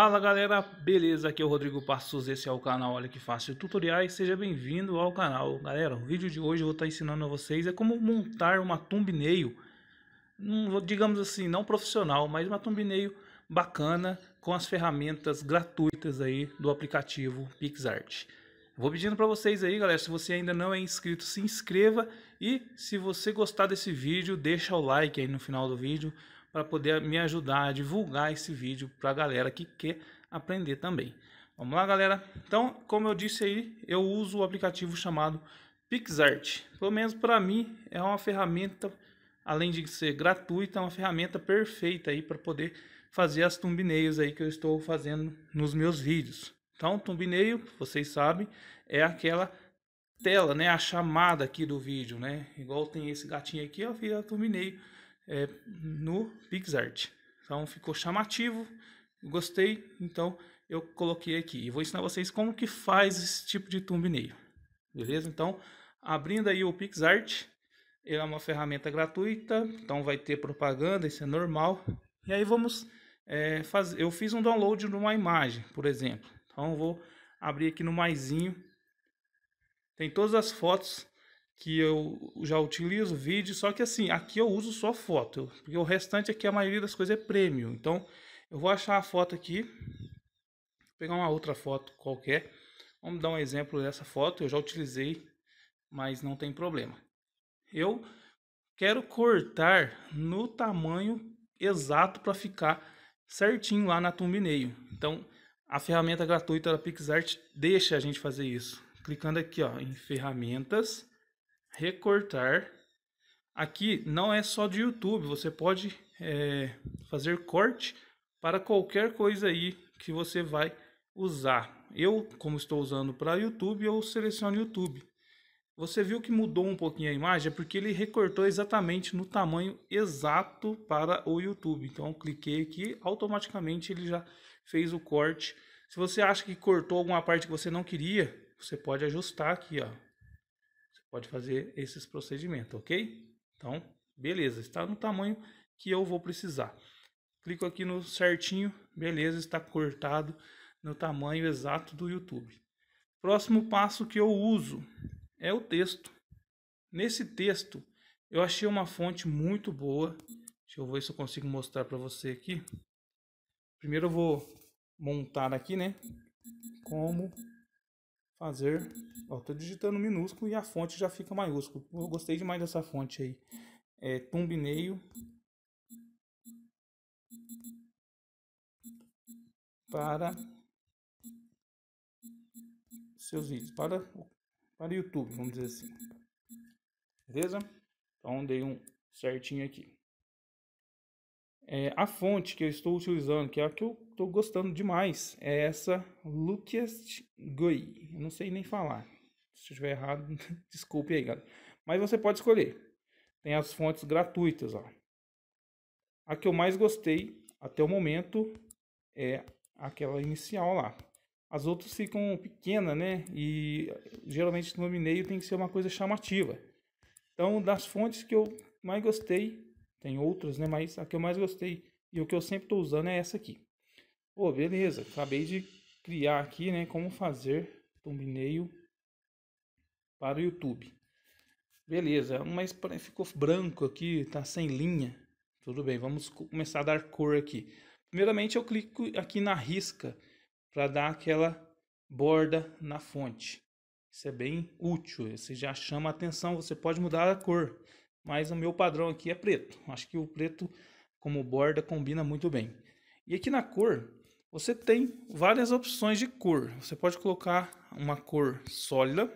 Fala galera, beleza? Aqui é o Rodrigo Passos, esse é o canal Olha Que Fácil Tutoriais, seja bem-vindo ao canal. Galera, o vídeo de hoje eu vou estar tá ensinando a vocês é como montar uma thumbnail, digamos assim, não profissional, mas uma thumbnail bacana com as ferramentas gratuitas aí do aplicativo PixArt. Vou pedindo para vocês aí, galera, se você ainda não é inscrito, se inscreva e se você gostar desse vídeo, deixa o like aí no final do vídeo, para poder me ajudar a divulgar esse vídeo para a galera que quer aprender também. Vamos lá, galera? Então, como eu disse aí, eu uso o aplicativo chamado PixArt. Pelo menos para mim, é uma ferramenta, além de ser gratuita, é uma ferramenta perfeita aí para poder fazer as thumbnails aí que eu estou fazendo nos meus vídeos. Então, thumbnail, vocês sabem, é aquela tela, né, a chamada aqui do vídeo, né? Igual tem esse gatinho aqui, eu fiz a thumbnail é, no PixArt. Então ficou chamativo, gostei, então eu coloquei aqui. E vou ensinar vocês como que faz esse tipo de thumbnail. Beleza? Então, abrindo aí o PixArt, é uma ferramenta gratuita, então vai ter propaganda, isso é normal. E aí vamos é, fazer. Eu fiz um download de uma imagem, por exemplo. Então vou abrir aqui no maisinho. Tem todas as fotos que eu já utilizo, vídeo, só que assim, aqui eu uso só foto, porque o restante aqui a maioria das coisas é premium. Então, eu vou achar a foto aqui, pegar uma outra foto qualquer. Vamos dar um exemplo dessa foto, eu já utilizei, mas não tem problema. Eu quero cortar no tamanho exato para ficar certinho lá na thumbnail. Então, a ferramenta gratuita da PixArt deixa a gente fazer isso. Clicando aqui ó, em ferramentas, recortar. Aqui não é só de YouTube, você pode é, fazer corte para qualquer coisa aí que você vai usar. Eu, como estou usando para YouTube, eu seleciono YouTube. Você viu que mudou um pouquinho a imagem? É porque ele recortou exatamente no tamanho exato para o YouTube. Então, cliquei aqui, automaticamente ele já fez o corte. Se você acha que cortou alguma parte que você não queria, você pode ajustar aqui, ó pode fazer esses procedimentos, ok? Então, beleza, está no tamanho que eu vou precisar. Clico aqui no certinho, beleza, está cortado no tamanho exato do YouTube. Próximo passo que eu uso é o texto. Nesse texto, eu achei uma fonte muito boa. Deixa eu ver se eu consigo mostrar para você aqui. Primeiro eu vou montar aqui, né? Como fazer. Ó, tô digitando minúsculo e a fonte já fica maiúsculo. Eu gostei demais dessa fonte aí. É thumbnail para seus vídeos, para para YouTube, vamos dizer assim. Beleza? Então dei um certinho aqui. É, a fonte que eu estou utilizando, que é a que eu estou gostando demais, é essa Lucas Gui. Eu não sei nem falar. Se estiver errado, desculpe aí, galera. Mas você pode escolher. Tem as fontes gratuitas, ó. A que eu mais gostei até o momento é aquela inicial lá. As outras ficam pequenas, né? E geralmente no thumbnail tem que ser uma coisa chamativa. Então, das fontes que eu mais gostei tem outras, né? Mas a que eu mais gostei e o que eu sempre estou usando é essa aqui. Pô, oh, beleza. Acabei de criar aqui, né? Como fazer thumbnail para o YouTube. Beleza, mas ficou branco aqui, tá sem linha. Tudo bem, vamos começar a dar cor aqui. Primeiramente eu clico aqui na risca para dar aquela borda na fonte. Isso é bem útil, você já chama atenção, você pode mudar a cor mas o meu padrão aqui é preto. Acho que o preto como borda combina muito bem. E aqui na cor, você tem várias opções de cor. Você pode colocar uma cor sólida,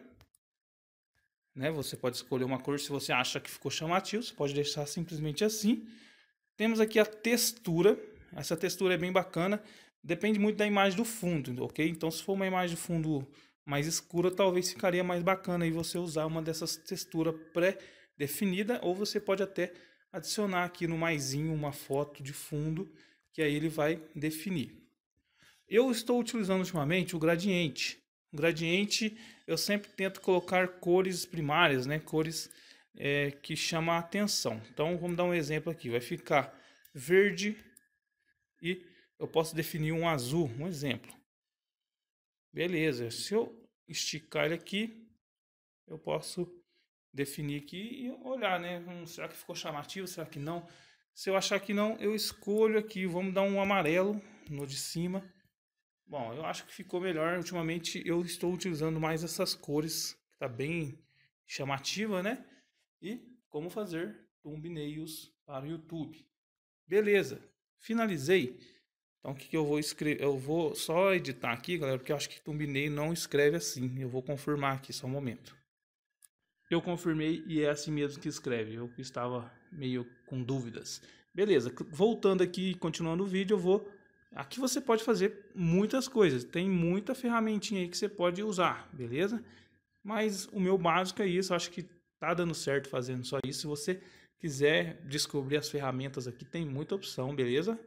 né? Você pode escolher uma cor se você acha que ficou chamativo, você pode deixar simplesmente assim. Temos aqui a textura. Essa textura é bem bacana, depende muito da imagem do fundo, OK? Então se for uma imagem de fundo mais escura, talvez ficaria mais bacana aí você usar uma dessas texturas pré definida, ou você pode até adicionar aqui no maisinho uma foto de fundo, que aí ele vai definir. Eu estou utilizando ultimamente o gradiente. O gradiente eu sempre tento colocar cores primárias, né? cores é, que chamam a atenção. Então vamos dar um exemplo aqui, vai ficar verde e eu posso definir um azul, um exemplo. Beleza, se eu esticar ele aqui, eu posso definir aqui e olhar, né? Hum, será que ficou chamativo? Será que não? Se eu achar que não, eu escolho aqui. Vamos dar um amarelo no de cima. Bom, eu acho que ficou melhor. Ultimamente eu estou utilizando mais essas cores, que tá bem chamativa, né? E como fazer thumbnails para o YouTube. Beleza, finalizei. Então o que, que eu vou escrever? Eu vou só editar aqui, galera, porque eu acho que thumbnail não escreve assim. Eu vou confirmar aqui só um momento. Eu confirmei e é assim mesmo que escreve. Eu estava meio com dúvidas. Beleza, voltando aqui, continuando o vídeo, eu vou... Aqui você pode fazer muitas coisas, tem muita ferramentinha aí que você pode usar, beleza? Mas o meu básico é isso, acho que tá dando certo fazendo só isso. Se você quiser descobrir as ferramentas aqui, tem muita opção, beleza?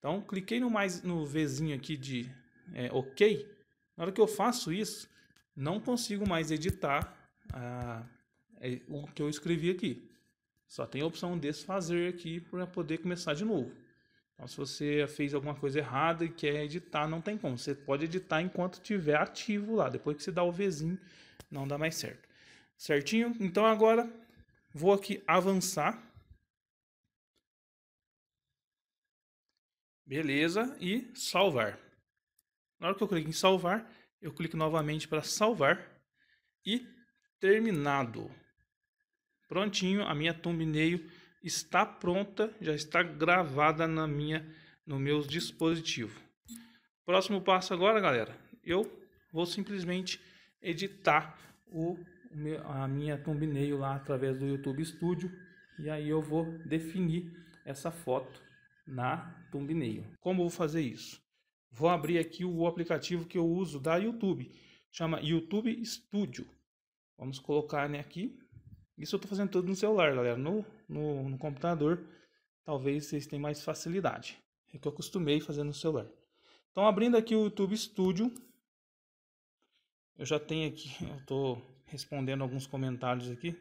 Então, cliquei no mais no Vzinho aqui de é, OK. Na hora que eu faço isso, não consigo mais editar a, é o que eu escrevi aqui. Só tem a opção desfazer aqui para poder começar de novo. Então, se você fez alguma coisa errada e quer editar, não tem como. Você pode editar enquanto tiver ativo lá. Depois que você dá o Vzinho, não dá mais certo. Certinho? Então, agora vou aqui avançar. Beleza, e salvar. Na hora que eu clico em salvar, eu clico novamente para salvar e terminado prontinho, a minha thumbnail está pronta, já está gravada na minha, no meu dispositivo. Próximo passo agora, galera, eu vou simplesmente editar o, a minha thumbnail lá através do YouTube Studio e aí eu vou definir essa foto na thumbnail. Como eu vou fazer isso? Vou abrir aqui o aplicativo que eu uso da YouTube, chama YouTube Studio. Vamos colocar né, aqui isso eu estou fazendo tudo no celular, galera. No, no, no, computador, talvez vocês tenham mais facilidade. É que eu acostumei fazendo no celular. Então, abrindo aqui o YouTube Studio, eu já tenho aqui, eu estou respondendo alguns comentários aqui.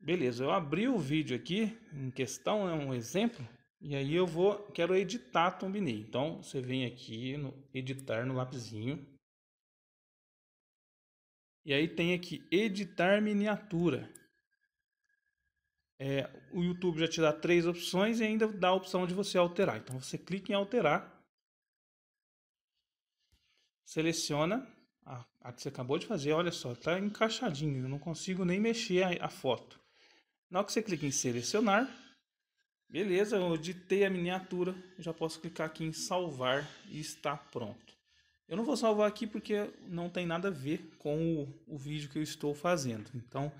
Beleza, eu abri o vídeo aqui em questão, é um exemplo, e aí eu vou, quero editar a thumbnail. Então, você vem aqui no editar no lapisinho e aí tem aqui editar miniatura. É, o YouTube já te dá três opções e ainda dá a opção de você alterar. Então você clica em alterar, seleciona a, a que você acabou de fazer. Olha só, está encaixadinho, eu não consigo nem mexer a, a foto. Na hora que você clica em selecionar, beleza, eu editei a miniatura, já posso clicar aqui em salvar e está pronto. Eu não vou salvar aqui porque não tem nada a ver com o, o vídeo que eu estou fazendo. Então,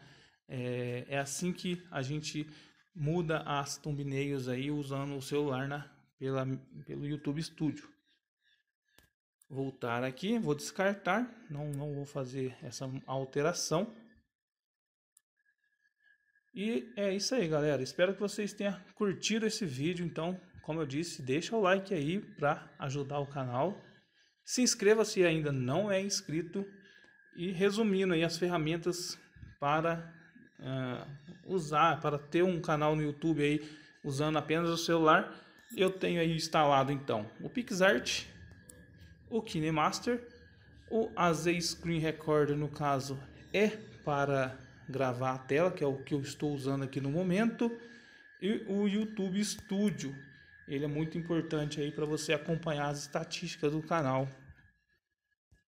é, é, assim que a gente muda as thumbnails aí usando o celular na, pela, pelo YouTube Studio. Voltar aqui, vou descartar, não, não vou fazer essa alteração. E é isso aí, galera. Espero que vocês tenham curtido esse vídeo. Então, como eu disse, deixa o like aí para ajudar o canal. Se inscreva se ainda não é inscrito e resumindo aí as ferramentas para uh, usar, para ter um canal no YouTube aí usando apenas o celular, eu tenho aí instalado então o PixArt, o KineMaster, o AZ Screen Recorder no caso é para gravar a tela, que é o que eu estou usando aqui no momento, e o YouTube Studio, ele é muito importante aí para você acompanhar as estatísticas do canal.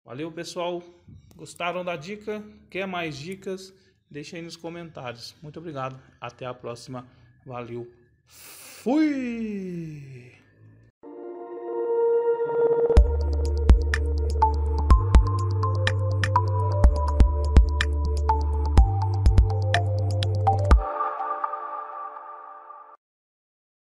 Valeu, pessoal. Gostaram da dica? Quer mais dicas? Deixe aí nos comentários. Muito obrigado. Até a próxima. Valeu. Fui!